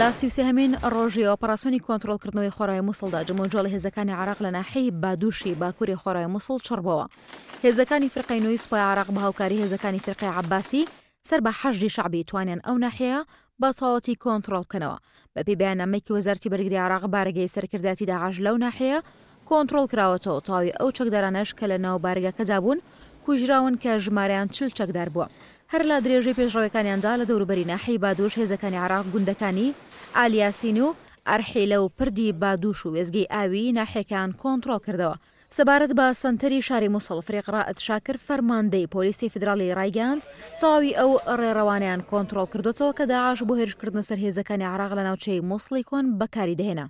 لا سیوسێ هەمین ڕۆژی ئۆپەراسۆنی کۆنتترۆلکردنەوەی خۆرای مووسڵدا جمۆجۆڵی هێزەکانی عراق لە ناحی بادووشی باکووری خۆرای مووسڵ چڕبەوە هێزەکانی فرقی نوی سوپای عراق بە هاوکاری هێزەکانی فرقی عباسی سەر بە حەژی شعبی توانیان ئەو ناحەیە بە چاوەتی کۆنتترۆلکەنەوە بەپی بەیانەمەکی وەزارتی بەرگری عراق بارگەی سەرکرداتی داعاش لەو ناحەیە کۆنتترۆل کراوەتەوە تاوی ئەو چەکدارانەش کە لە ناو بارگەکەدا بوون کوژراون کە ژمارەیان چل چەکدار بووە هەر لا درێژەی پێشڕەوەەکانیانجا لە دەوروبەری ناحی بادوش هێزەکانی عراق گوندەکانی ئالیاسین و ئەرحی لەو پردی بادوش و وێزگەی ئاوی ناحیەکان کۆنتترۆل کردەوە. سەبارەت بە سنتەری شاری مووسڵفرێق ڕائەت شاکر فەرماندەی پۆلیسی فدرالی ڕایگەاند تاوی ئەو ڕێڕەوانیان کۆنتترۆل کردوەوە کە داعاش بۆ هێرشکردنە سەرهێزەکانی عراق لە ناوچەی مۆسڵی کۆن بەکاری دەهێنا.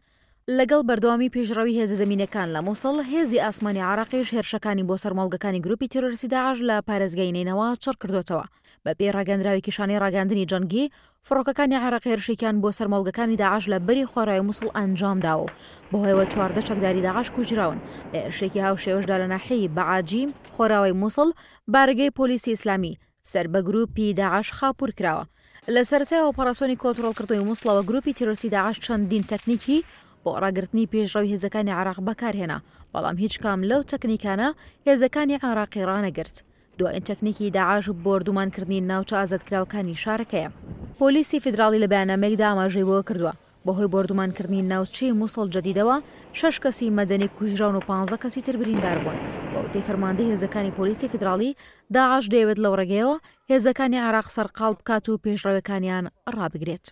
لەگەڵ بەردەوامی پێشڕەوی هێز زمینەکان لە مۆسڵ هێزی ئاسمانی عراقیش هێرشەکانی بۆ سەرمەڵگەکانی گروپی تیرۆرسی داعاش لە پارێزگەینەوە چڕ کردوێتەوە بە پێ ڕاگەندراوی کیشانەی ڕاگەاندنی جەنگی فڕۆکەکانی عراق هێرشێکیان بۆ سەرمەڵگەکانی داعاش لە بەری خۆرای مووسڵ ئەنجامدا و بەهۆیەوە چواردە چەکداری داعاش کوژراون لە ئێرشێکی هاوشێوەشدا لە ناحەی بەعاجیم خۆراوی مووسڵ بارگەی پۆلیسی ئیسلامی سەر بە گروپی داعاش خاپور کراوە لە سەرچای ئۆپەراسۆنی کۆتۆڵکردنەوەی مووسڵەوە گروپی تیرۆسی داعاش چەندین تەکنیکی بۆ ڕاگررتنی پێشڕەوی هێزەکانی عراق بەکارهێنا بەڵام هیچ کام لەو تەکنیکانە هێزەکانی عراقی ڕانەگرت دوائین تەکنیکی داعاش و بردومانکردنی ناوچە ئازادکراوەکانی شارەکەیە پۆلیسی فدراڵی لە بەیانەمێکدا ئاماژەی بۆ کردووە بەهۆی بردومانکردنی ناوچەی مووسڵ جدیدەوە شش کەسی مەدەنی کوژراون و پ کەسی تر بریندار بوون بەوتەی فەرماندە هێزەکانی پۆلیسی فدراڵی داعاش دەیەوێت لەو ڕێگەیەوە هێزەکانی عراق سەرقال بکات و پێشڕەوەکانیان ڕابگرێت.